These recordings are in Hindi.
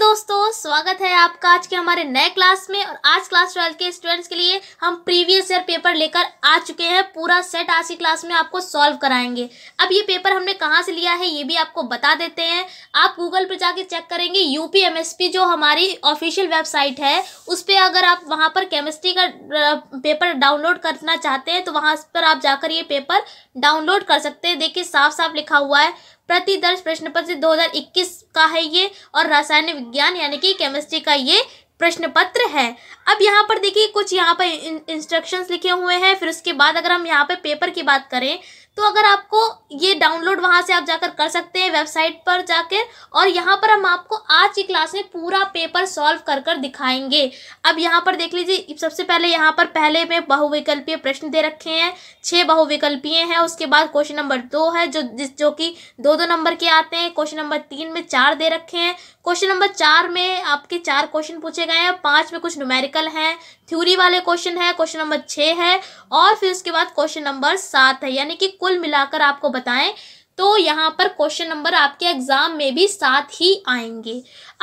दोस्तों स्वागत है आपका आज के हमारे नए क्लास में और आज क्लास ट्वेल्व के स्टूडेंट्स के लिए हम प्रीवियस ईयर पेपर लेकर आ चुके हैं पूरा सेट आज की क्लास में आपको सॉल्व कराएंगे अब ये पेपर हमने कहाँ से लिया है ये भी आपको बता देते हैं आप गूगल पर जाके चेक करेंगे यू जो हमारी ऑफिशियल वेबसाइट है उस पर अगर आप वहाँ पर केमिस्ट्री का पेपर डाउनलोड करना चाहते हैं तो वहाँ पर आप जाकर ये पेपर डाउनलोड कर सकते हैं देखिए साफ साफ लिखा हुआ है प्रतिदर्श प्रश्न पत्र दो हजार इक्कीस का है ये और रासायनिक विज्ञान यानी कि केमिस्ट्री का ये प्रश्न पत्र है अब यहाँ पर देखिए कुछ यहाँ पर इंस्ट्रक्शंस लिखे हुए हैं फिर उसके बाद अगर हम यहाँ पे पेपर की बात करें तो अगर आपको ये डाउनलोड वहाँ से आप जाकर कर सकते हैं वेबसाइट पर जाकर और यहाँ पर हम आपको आज की क्लास में पूरा पेपर सॉल्व कर कर दिखाएंगे अब यहाँ पर देख लीजिए सबसे पहले यहाँ पर पहले में बहुविकल्पीय प्रश्न दे रखे हैं छः बहुविकल्पीय हैं उसके बाद क्वेश्चन नंबर दो है जो जिस जो कि दो दो नंबर के आते हैं क्वेश्चन नंबर तीन में चार दे रखे हैं क्वेश्चन नंबर चार में आपके चार क्वेश्चन पूछे गए हैं पाँच में कुछ न्यूमेरिकल हैं थ्योरी वाले क्वेश्चन है क्वेश्चन नंबर छः है और फिर उसके बाद क्वेश्चन नंबर सात है यानी कि कुल मिलाकर आपको बताएं तो यहाँ पर क्वेश्चन नंबर आपके एग्ज़ाम में भी साथ ही आएंगे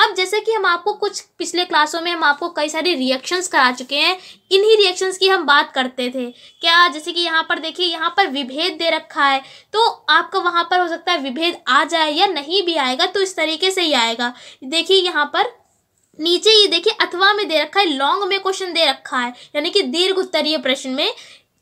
अब जैसे कि हम आपको कुछ पिछले क्लासों में हम आपको कई सारे रिएक्शंस करा चुके हैं इन्हीं रिएक्शंस की हम बात करते थे क्या जैसे कि यहाँ पर देखिए यहाँ पर विभेद दे रखा है तो आपका वहाँ पर हो सकता है विभेद आ जाए या नहीं भी आएगा तो इस तरीके से ही आएगा देखिए यहाँ पर नीचे ये देखिए अथवा में दे रखा है लॉन्ग में क्वेश्चन दे रखा है यानी कि दीर्घ उत्तरीय प्रश्न में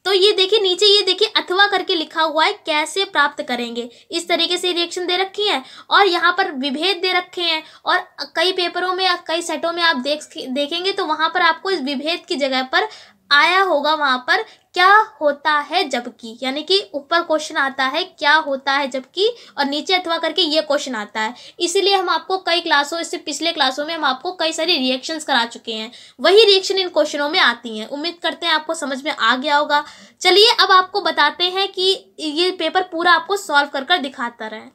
तो ये देखिए नीचे ये देखिए अथवा करके लिखा हुआ है कैसे प्राप्त करेंगे इस तरीके से रिएक्शन दे रखी है और यहाँ पर विभेद दे रखे हैं और कई पेपरों में कई सेटों में आप देख देखेंगे तो वहाँ पर आपको इस विभेद की जगह पर आया होगा वहां पर क्या होता है जबकि यानी कि ऊपर क्वेश्चन आता है क्या होता है जबकि और नीचे अथवा करके ये क्वेश्चन आता है इसीलिए हम आपको कई क्लासों इससे पिछले क्लासों में हम आपको कई सारी रिएक्शंस करा चुके हैं वही रिएक्शन इन क्वेश्चनों में आती हैं उम्मीद करते हैं आपको समझ में आ गया होगा चलिए अब आपको बताते हैं कि ये पेपर पूरा आपको सॉल्व कर कर दिखाता रहे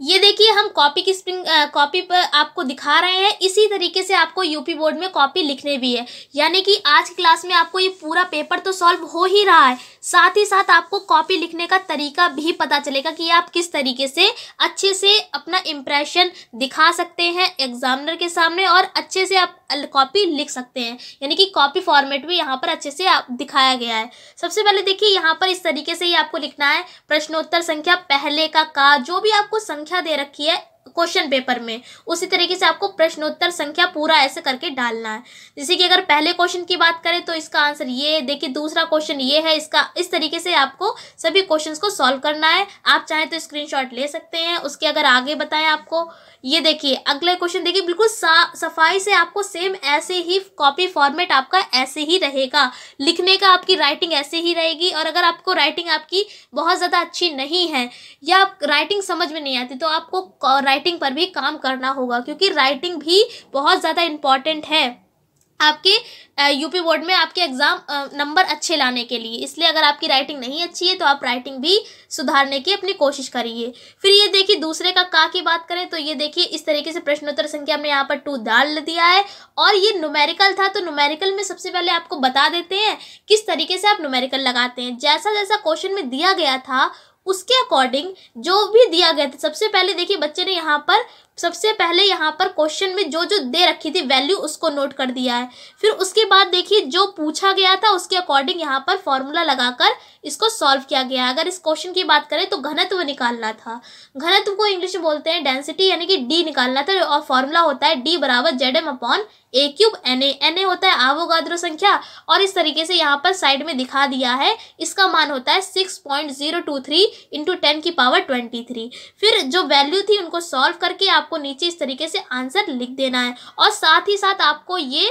ये देखिए हम कॉपी की स्प्रिंग कॉपी पर आपको दिखा रहे हैं इसी तरीके से आपको यूपी बोर्ड में कॉपी लिखने भी है यानी कि आज क्लास में आपको ये पूरा पेपर तो सॉल्व हो ही रहा है साथ ही साथ आपको कॉपी लिखने का तरीका भी पता चलेगा कि आप किस तरीके से अच्छे से अपना इम्प्रेशन दिखा सकते हैं एग्जामिनर के सामने और अच्छे से आप कॉपी लिख सकते हैं यानी कि कॉपी फॉर्मेट भी यहाँ पर अच्छे से दिखाया गया है सबसे पहले देखिए यहाँ पर इस तरीके से ही आपको लिखना है प्रश्नोत्तर संख्या पहले का का जो भी आपको संख्या दे रखी है क्वेश्चन पेपर में उसी तरीके से आपको प्रश्नोत्तर संख्या पूरा ऐसे करके डालना है जैसे कि अगर पहले क्वेश्चन की बात करें तो इसका आंसर ये देखिए दूसरा क्वेश्चन ये है इसका इस तरीके से आपको सभी क्वेश्चन को सॉल्व करना है आप चाहें तो स्क्रीनशॉट ले सकते हैं उसके अगर आगे बताएं आपको ये देखिए अगला क्वेश्चन देखिए बिल्कुल सफाई से आपको सेम ऐसे ही कॉपी फॉर्मेट आपका ऐसे ही रहेगा लिखने का आपकी राइटिंग ऐसे ही रहेगी और अगर आपको राइटिंग आपकी बहुत ज़्यादा अच्छी नहीं है या राइटिंग समझ में नहीं आती तो आपको राइटिंग राइटिंग पर भी काम करना होगा क्योंकि राइटिंग भी बहुत ज़्यादा इम्पॉर्टेंट है आपके यूपी बोर्ड में आपके एग्ज़ाम नंबर अच्छे लाने के लिए इसलिए अगर आपकी राइटिंग नहीं अच्छी है तो आप राइटिंग भी सुधारने की अपनी कोशिश करिए फिर ये देखिए दूसरे का का की बात करें तो ये देखिए इस तरीके से प्रश्नोत्तर संख्या में यहाँ पर टू डाल दिया है और ये नुमेरिकल था तो नुमेरिकल में सबसे पहले आपको बता देते हैं किस तरीके से आप नुमेरिकल लगाते हैं जैसा जैसा क्वेश्चन में दिया गया था उसके अकॉर्डिंग जो भी दिया गया था सबसे पहले देखिए बच्चे ने यहाँ पर सबसे पहले यहाँ पर क्वेश्चन में जो जो दे रखी थी वैल्यू उसको नोट कर दिया है फिर उसके बाद देखिए जो पूछा गया था उसके अकॉर्डिंग यहाँ पर फॉर्मूला लगाकर इसको सॉल्व किया गया अगर इस क्वेश्चन की बात करें तो घनत्व निकालना था घनत्व को इंग्लिश में बोलते हैं डेंसिटी यानी कि डी निकालना था और फॉर्मूला होता है डी बराबर Z M upon A cube N A N A होता है आवोगाद्रो संख्या और इस तरीके से यहाँ पर साइड में दिखा दिया है इसका मान होता है six point zero two three into ten की पावर ट्वेंटी थ्री फिर जो वैल्यू थी उनको सॉल्व करके आपको नीचे इस तरीके से आंसर लिख देना है और साथ ही साथ आपको ये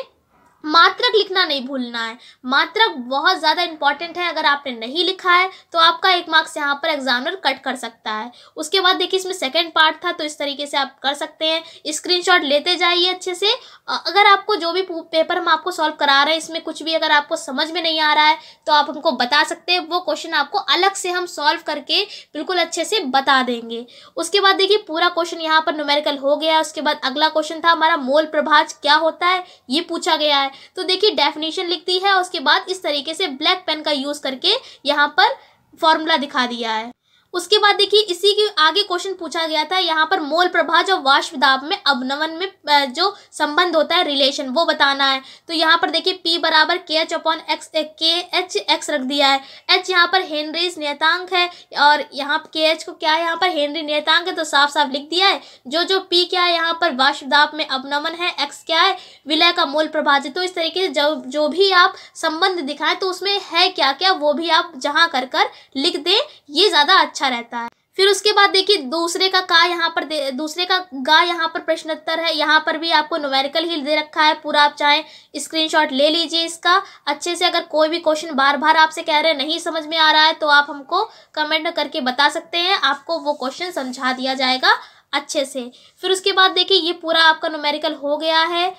मात्रक लिखना नहीं भूलना है मात्रक बहुत ज़्यादा इंपॉर्टेंट है अगर आपने नहीं लिखा है तो आपका एक मार्क्स यहाँ पर एग्जामिनर कट कर सकता है उसके बाद देखिए इसमें सेकेंड पार्ट था तो इस तरीके से आप कर सकते हैं स्क्रीनशॉट लेते जाइए अच्छे से अगर आपको जो भी पेपर हम आपको सॉल्व करा रहे हैं इसमें कुछ भी अगर आपको समझ में नहीं आ रहा है तो आप हमको बता सकते हैं वो क्वेश्चन आपको अलग से हम सॉल्व करके बिल्कुल अच्छे से बता देंगे उसके बाद देखिए पूरा क्वेश्चन यहाँ पर न्यूमेरिकल हो गया उसके बाद अगला क्वेश्चन था हमारा मोल प्रभाज क्या होता है ये पूछा गया है है तो देखिए डेफिनेशन लिखती है उसके बाद इस तरीके से ब्लैक पेन का यूज़ करके यहाँ पर फॉर्मूला दिखा दिया है उसके बाद देखिए इसी के आगे क्वेश्चन पूछा गया था यहाँ पर मोल प्रभा जो वाष्प दाब में अवनवन में जो संबंध होता है रिलेशन वो बताना है तो यहाँ पर देखिए पी बराबर K H upon X K H X रख दिया है एच यहाँ पर हेनरीज नेतांक है और यहाँ के एच को क्या है यहाँ पर हेनरी नेतांग है तो साफ साफ लिख दिया है जो जो पी क्या है यहाँ पर वाष्पदाप में अपनमन है एक्स क्या है विलय का मूल प्रभाजित तो इस तरीके से जब जो भी आप संबंध दिखाएं तो उसमें है क्या क्या वो भी आप जहाँ कर कर लिख दें ये ज़्यादा अच्छा रहता है फिर उसके बाद देखिए दूसरे का का यहाँ पर दूसरे का गा यहाँ पर प्रश्नोत्तर है यहाँ पर भी आपको नोमेरिकल ही दे रखा है पूरा आप चाहें स्क्रीनशॉट ले लीजिए इसका अच्छे से अगर कोई भी क्वेश्चन बार बार आपसे कह रहे हैं नहीं समझ में आ रहा है तो आप हमको कमेंट करके बता सकते हैं आपको वो क्वेश्चन समझा दिया जाएगा अच्छे से फिर उसके बाद देखिए ये पूरा आपका नोमेरिकल हो गया है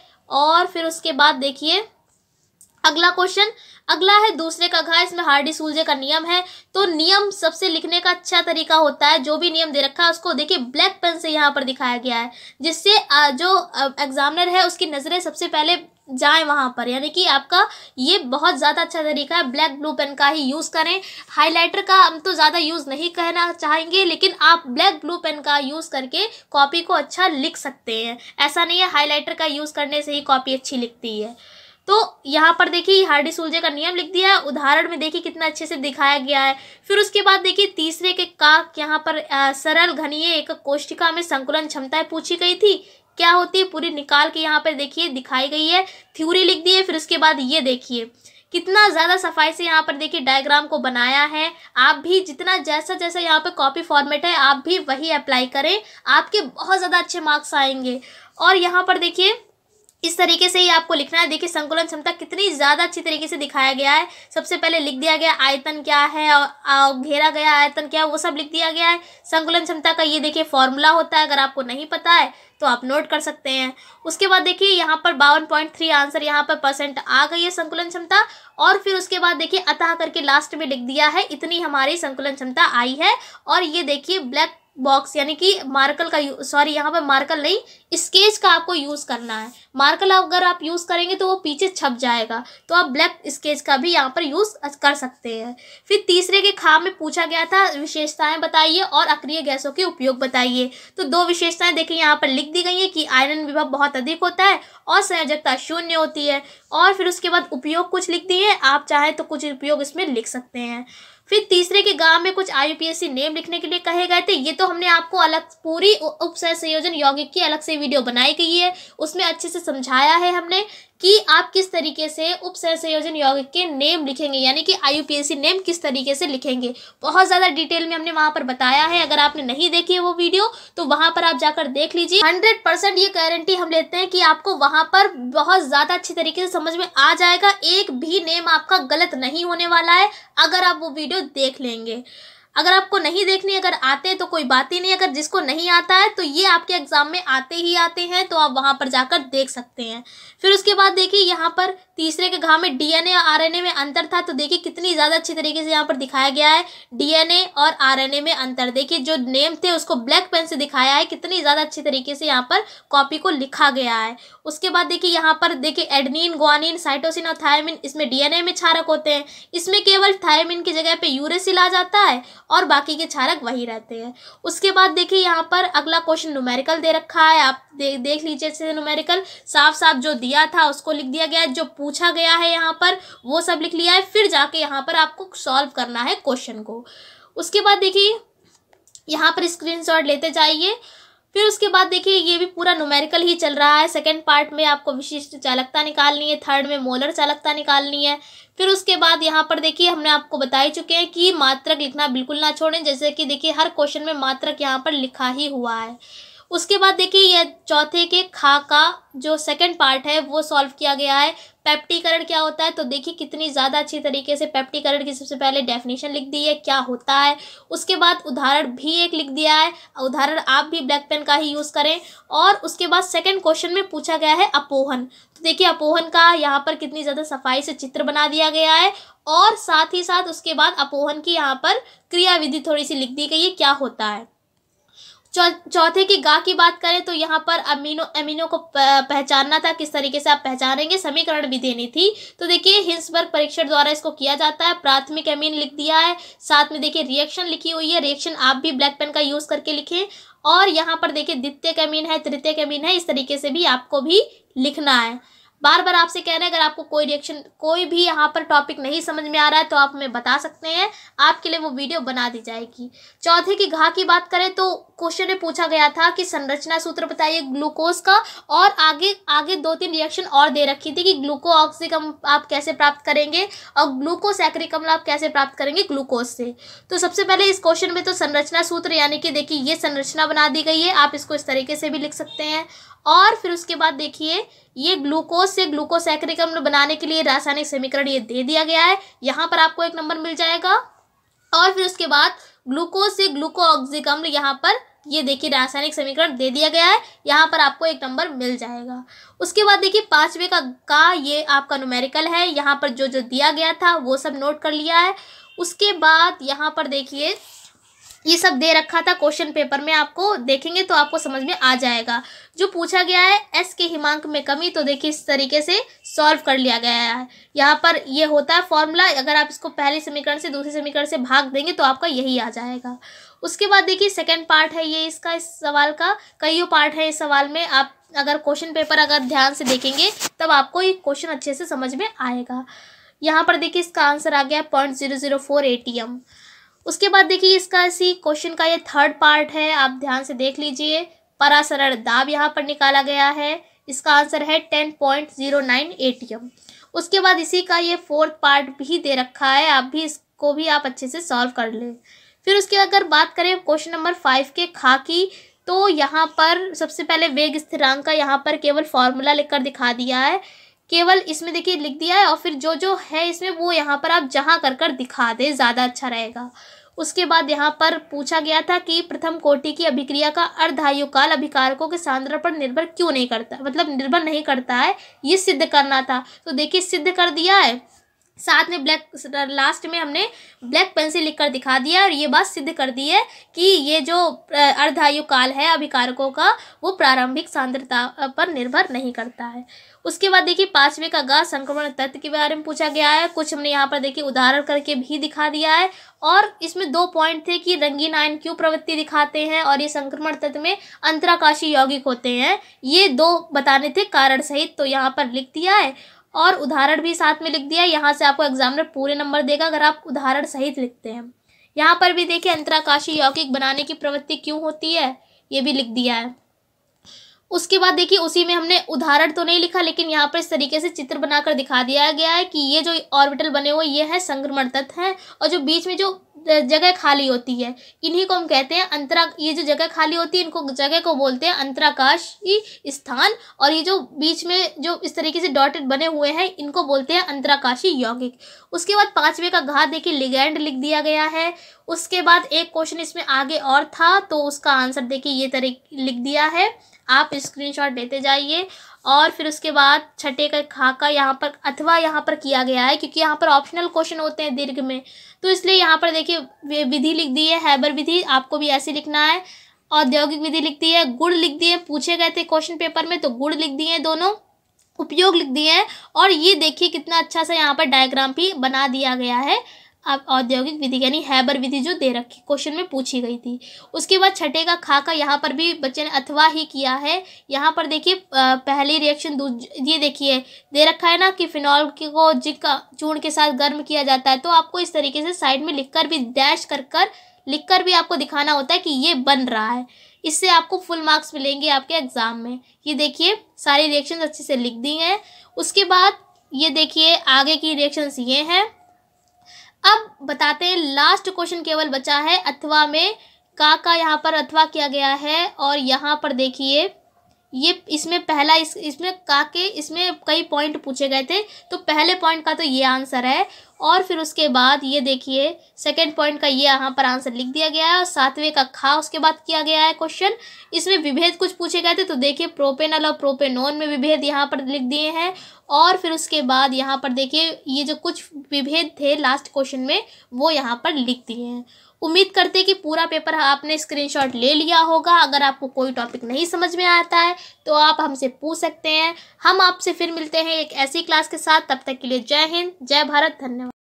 और फिर उसके बाद देखिए अगला क्वेश्चन अगला है दूसरे का घा इसमें हार्डी सूलझे का नियम है तो नियम सबसे लिखने का अच्छा तरीका होता है जो भी नियम दे रखा है उसको देखिए ब्लैक पेन से यहाँ पर दिखाया गया है जिससे जो एग्जामिनर है उसकी नज़रें सबसे पहले जाएं वहाँ पर यानी कि आपका ये बहुत ज़्यादा अच्छा तरीका है ब्लैक ब्लू पेन का ही यूज़ करें हाइलाइटर का हम तो ज़्यादा यूज़ नहीं कहना चाहेंगे लेकिन आप ब्लैक ब्लू पेन का यूज़ करके कॉपी को अच्छा लिख सकते हैं ऐसा नहीं है हाइलाइटर का यूज़ करने से ही कॉपी अच्छी लिखती है तो यहाँ पर देखिए हार्डी सुलझे का नियम लिख दिया है उदाहरण में देखिए कितना अच्छे से दिखाया गया है फिर उसके बाद देखिए तीसरे के काक यहाँ पर आ, सरल घनीय एक कोष्टिका में संकुलन क्षमताएं पूछी गई थी क्या होती है पूरी निकाल के यहाँ पर देखिए दिखाई गई है थ्यूरी लिख दी है फिर उसके बाद ये देखिए कितना ज़्यादा सफाई से यहाँ पर देखिए डायग्राम को बनाया है आप भी जितना जैसा जैसा यहाँ पर कॉपी फॉर्मेट है आप भी वही अप्लाई करें आपके बहुत ज़्यादा अच्छे मार्क्स आएंगे और यहाँ पर देखिए इस तरीके से ही आपको लिखना है देखिए संकुलन क्षमता कितनी ज़्यादा अच्छी तरीके से दिखाया गया है सबसे पहले लिख दिया गया आयतन क्या है और घेरा गया आयतन क्या है वो सब लिख दिया गया है संकुलन क्षमता का ये देखिए फॉर्मूला होता है अगर आपको नहीं पता है तो आप नोट कर सकते हैं उसके बाद देखिए यहाँ पर बावन पॉइंट थ्री आंसर यहाँ पर परसेंट आ गई है संकुलन क्षमता और फिर उसके बाद देखिए अतः करके लास्ट में लिख दिया है इतनी हमारी संकुलन क्षमता आई है और ये देखिए ब्लैक बॉक्स यानी कि मार्कल का सॉरी यहाँ पर मार्कल नहीं स्केच का आपको यूज़ करना है मार्कल अगर आप यूज़ करेंगे तो वो पीछे छप जाएगा तो आप ब्लैक स्केच का भी यहाँ पर यूज़ कर सकते हैं फिर तीसरे के खाम में पूछा गया था विशेषताएं बताइए और अक्रिय गैसों के उपयोग बताइए तो दो विशेषताएं देखिए यहाँ पर लिख दी गई हैं कि आयरन विभव बहुत अधिक होता है और संयोजकता शून्य होती है और फिर उसके बाद उपयोग कुछ लिख दिए आप चाहें तो कुछ उपयोग इसमें लिख सकते हैं फिर तीसरे के गांव में कुछ आईयूपीएससी नेम लिखने के लिए कहे गए थे ये तो हमने आपको अलग पूरी उपसह संयोजन यौगिक की अलग से वीडियो बनाई गई है उसमें अच्छे से समझाया है हमने कि आप किस तरीके से उप संयोजन यौगिक के नेम लिखेंगे यानी कि सी नेम किस तरीके से लिखेंगे बहुत ज़्यादा डिटेल में हमने वहां पर बताया है अगर आपने नहीं देखी है वो वीडियो तो वहां पर आप जाकर देख लीजिए हंड्रेड परसेंट ये गारंटी हम लेते हैं कि आपको वहां पर बहुत ज़्यादा अच्छी तरीके से समझ में आ जाएगा एक भी नेम आपका गलत नहीं होने वाला है अगर आप वो वीडियो देख लेंगे अगर आपको नहीं देखनी अगर आते तो कोई बात ही नहीं अगर जिसको नहीं आता है तो ये आपके एग्ज़ाम में आते ही आते हैं तो आप वहाँ पर जाकर देख सकते हैं फिर उसके बाद देखिए यहाँ पर तीसरे के घाव में डीएनए और आरएनए में अंतर था तो देखिए कितनी ज़्यादा अच्छी तरीके से यहाँ पर दिखाया गया है डीएनए और आरएनए में अंतर देखिए जो नेम थे उसको ब्लैक पेन से दिखाया है कितनी ज़्यादा अच्छी तरीके से यहाँ पर कॉपी को लिखा गया है उसके बाद देखिए यहाँ पर देखिए एडनिन ग्वानिन साइटोसिन और थायमिन इसमें डीएनए में क्षारक होते हैं इसमें केवल थायमिन की जगह पर यूरेसिल आ जाता है और बाकी के क्षारक वही रहते हैं उसके बाद देखिए यहाँ पर अगला क्वेश्चन न्यूमेरिकल दे रखा है आप दे, देख लीजिए अच्छे से न्यूमेरिकल साफ साफ जो दिया था उसको लिख दिया गया है जो पूछा गया है यहाँ पर वो सब लिख लिया है फिर जाके यहाँ पर आपको सॉल्व करना है क्वेश्चन को उसके बाद देखिए यहाँ पर स्क्रीन लेते जाइए फिर उसके बाद देखिए ये भी पूरा न्यूमेरिकल ही चल रहा है सेकेंड पार्ट में आपको विशिष्ट चालकता निकालनी है थर्ड में मोलर चालकता निकालनी है फिर उसके बाद यहाँ पर देखिए हमने आपको बता ही चुके हैं कि मात्रक लिखना बिल्कुल ना छोड़ें जैसे कि देखिए हर क्वेश्चन में मात्रक यहाँ पर लिखा ही हुआ है उसके बाद देखिए ये चौथे के खा का जो सेकंड पार्ट है वो सॉल्व किया गया है पैप्टीकरण क्या होता है तो देखिए कितनी ज़्यादा अच्छी तरीके से पैप्टीकरण की सबसे पहले डेफिनेशन लिख दी है क्या होता है उसके बाद उदाहरण भी एक लिख दिया है उदाहरण आप भी ब्लैक पेन का ही यूज़ करें और उसके बाद सेकंड क्वेश्चन में पूछा गया है अपोहन तो देखिए अपोहन का यहाँ पर कितनी ज़्यादा सफाई से चित्र बना दिया गया है और साथ ही साथ उसके बाद अपोहन की यहाँ पर क्रियाविधि थोड़ी सी लिख दी गई है क्या होता है चौथे की गा की बात करें तो यहाँ पर अमीनो अमीनो को पहचानना था किस तरीके से आप पहचानेंगे समीकरण भी देनी थी तो देखिए हिंसबर्ग परीक्षण द्वारा इसको किया जाता है प्राथमिक अमीन लिख दिया है साथ में देखिए रिएक्शन लिखी हुई है रिएक्शन आप भी ब्लैक पेन का यूज़ करके लिखें और यहाँ पर देखिए द्वितीय अमीन है तृतीय अमीन है इस तरीके से भी आपको भी लिखना है बार बार आपसे कह रहे हैं अगर आपको कोई रिएक्शन कोई भी यहाँ पर टॉपिक नहीं समझ में आ रहा है तो आप हमें बता सकते हैं आपके लिए वो वीडियो बना दी जाएगी चौथे की घा की बात करें तो क्वेश्चन में पूछा गया था कि संरचना सूत्र बताइए ग्लूकोज का और आगे आगे दो तीन रिएक्शन और दे रखी थी कि ग्लूको ऑक्सीकम आप कैसे प्राप्त करेंगे और ग्लूकोसैक्रिक सैक्रिकमला आप कैसे प्राप्त करेंगे ग्लूकोज से तो सबसे पहले इस क्वेश्चन में तो संरचना सूत्र यानी कि देखिए ये संरचना बना दी गई है आप इसको इस तरीके से भी लिख सकते हैं और फिर उसके बाद देखिए ये ग्लूकोज से सैक्रिक अम्ल बनाने के लिए रासायनिक समीकरण ये दे दिया गया है यहाँ पर आपको एक नंबर मिल जाएगा और फिर उसके बाद ग्लूकोज से ऑक्सिक अम्ल यहाँ पर ये देखिए रासायनिक समीकरण दे दिया गया है यहाँ पर आपको एक नंबर मिल जाएगा उसके बाद देखिए पाँचवें का का ये आपका नोमेरिकल है यहाँ पर जो जो दिया गया था वो सब नोट कर लिया है उसके बाद यहाँ पर देखिए ये सब दे रखा था क्वेश्चन पेपर में आपको देखेंगे तो आपको समझ में आ जाएगा जो पूछा गया है एस के हिमांक में कमी तो देखिए इस तरीके से सॉल्व कर लिया गया है यहाँ पर ये होता है फॉर्मूला अगर आप इसको पहले समीकरण से दूसरे समीकरण से भाग देंगे तो आपका यही आ जाएगा उसके बाद देखिए सेकेंड पार्ट है ये इसका इस सवाल का कईयों पार्ट है इस सवाल में आप अगर क्वेश्चन पेपर अगर ध्यान से देखेंगे तब आपको ये क्वेश्चन अच्छे से समझ में आएगा यहाँ पर देखिए इसका आंसर आ गया point zero zero four A T M उसके बाद देखिए इसका इसी क्वेश्चन का ये थर्ड पार्ट है आप ध्यान से देख लीजिए परासरण दाब यहाँ पर निकाला गया है इसका आंसर है ten point zero nine M उसके बाद इसी का ये फोर्थ पार्ट भी दे रखा है आप भी इसको भी आप अच्छे से सॉल्व कर लें फिर उसके अगर बात करें क्वेश्चन नंबर फाइव के खाकी तो यहाँ पर सबसे पहले वेग स्थिरांक का यहाँ पर केवल फॉर्मूला लिखकर दिखा दिया है केवल इसमें देखिए लिख दिया है और फिर जो जो है इसमें वो यहाँ पर आप जहाँ कर कर दिखा दें ज़्यादा अच्छा रहेगा उसके बाद यहाँ पर पूछा गया था कि प्रथम कोटि की अभिक्रिया का अर्धायु काल अभिकारकों के सांद्र पर निर्भर क्यों नहीं करता मतलब निर्भर नहीं करता है ये सिद्ध करना था तो देखिए सिद्ध कर दिया है साथ में ब्लैक लास्ट में हमने ब्लैक पेंसिल लिखकर दिखा दिया और ये बात सिद्ध कर दी है कि ये जो अर्धायु काल है अभिकारकों का वो प्रारंभिक सांद्रता पर निर्भर नहीं करता है उसके बाद देखिए पांचवें का गा संक्रमण तत्व के बारे में पूछा गया है कुछ हमने यहाँ पर देखिए उदाहरण करके भी दिखा दिया है और इसमें दो पॉइंट थे कि रंगीन आयन क्यों प्रवृत्ति दिखाते हैं और ये संक्रमण तत्व में अंतराकाशी यौगिक होते हैं ये दो बताने थे कारण सहित तो यहाँ पर लिख दिया है और उदाहरण भी साथ में लिख दिया यहाँ से आपको एग्जामिनर पूरे नंबर देगा अगर आप उदाहरण सहित लिखते हैं यहाँ पर भी देखिए अंतराकाशी यौगिक बनाने की प्रवृत्ति क्यों होती है ये भी लिख दिया है उसके बाद देखिए उसी में हमने उदाहरण तो नहीं लिखा लेकिन यहाँ पर इस तरीके से चित्र बनाकर दिखा दिया गया है कि ये जो ऑर्बिटल बने हुए ये है संक्रमण तत्व हैं और जो बीच में जो जगह खाली होती है इन्हीं को हम कहते हैं अंतरा ये जो जगह खाली होती है इनको जगह को बोलते हैं अंतराकाशी स्थान और ये जो बीच में जो इस तरीके से डॉटेड बने हुए हैं इनको बोलते हैं अंतराकाशी यौगिक उसके बाद पाँचवें का घात देखिए लिगैंड लिख दिया गया है उसके बाद एक क्वेश्चन इसमें आगे और था तो उसका आंसर देखिए ये तरीके लिख दिया है आप स्क्रीनशॉट लेते जाइए और फिर उसके बाद छठे का खाका यहाँ पर अथवा यहाँ पर किया गया है क्योंकि यहाँ पर ऑप्शनल क्वेश्चन होते हैं दीर्घ में तो इसलिए यहाँ पर देखिए विधि लिख दी है हैबर विधि आपको भी ऐसे लिखना है औद्योगिक विधि लिख दी है गुड़ लिख दिए पूछे गए थे क्वेश्चन पेपर में तो गुड़ लिख दिए दोनों उपयोग लिख दिए हैं और ये देखिए कितना अच्छा सा यहाँ पर डायग्राम भी बना दिया गया है औद्योगिक विधि यानी हैबर विधि जो दे रखी क्वेश्चन में पूछी गई थी उसके बाद छठे का खा का यहाँ पर भी बच्चे ने अथवा ही किया है यहाँ पर देखिए पहली रिएक्शन ये देखिए दे रखा है ना कि फिनॉल को जिक चूर्ण के साथ गर्म किया जाता है तो आपको इस तरीके से साइड में लिख भी डैश कर कर लिख कर भी आपको दिखाना होता है कि ये बन रहा है इससे आपको फुल मार्क्स मिलेंगे आपके एग्ज़ाम में ये देखिए सारी रिएक्शंस अच्छे से लिख दी हैं उसके बाद ये देखिए आगे की रिएक्शंस ये हैं अब बताते हैं लास्ट क्वेश्चन केवल बचा है अथवा में का का यहाँ पर अथवा किया गया है और यहाँ पर देखिए ये इसमें पहला इस इसमें का के इसमें कई पॉइंट पूछे गए थे तो पहले पॉइंट का तो ये आंसर है और फिर उसके बाद ये देखिए सेकेंड पॉइंट का ये यहाँ पर आंसर लिख दिया गया है और सातवें का खा उसके बाद किया गया है क्वेश्चन इसमें विभेद कुछ पूछे गए थे तो देखिए प्रोपेनल और प्रोपेनोन में विभेद यहाँ पर लिख दिए हैं और फिर उसके बाद यहाँ पर देखिए ये जो कुछ विभेद थे लास्ट क्वेश्चन में वो यहाँ पर लिख दिए हैं उम्मीद करते हैं कि पूरा पेपर आपने स्क्रीनशॉट ले लिया होगा अगर आपको कोई टॉपिक नहीं समझ में आता है तो आप हमसे पूछ सकते हैं हम आपसे फिर मिलते हैं एक ऐसी क्लास के साथ तब तक के लिए जय हिंद जय भारत धन्यवाद